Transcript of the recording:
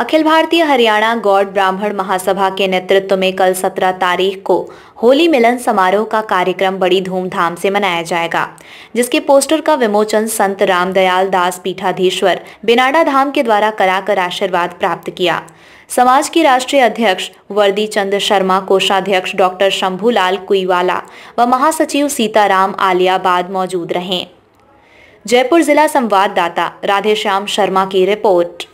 अखिल भारतीय हरियाणा गौड़ ब्राह्मण महासभा के नेतृत्व में कल 17 तारीख को होली मिलन समारोह का कार्यक्रम बड़ी धूमधाम से मनाया जाएगा जिसके पोस्टर का विमोचन संत रामदयाल दास पीठाधीश्वर बिनाडा धाम के द्वारा कराकर आशीर्वाद प्राप्त किया समाज की राष्ट्रीय अध्यक्ष वर्दी चंद शर्मा कोषाध्यक्ष डॉक्टर शंभूलाल कुईवाला व महासचिव सीताराम आलियाबाद मौजूद रहे जयपुर जिला संवाददाता राधेश्याम शर्मा की रिपोर्ट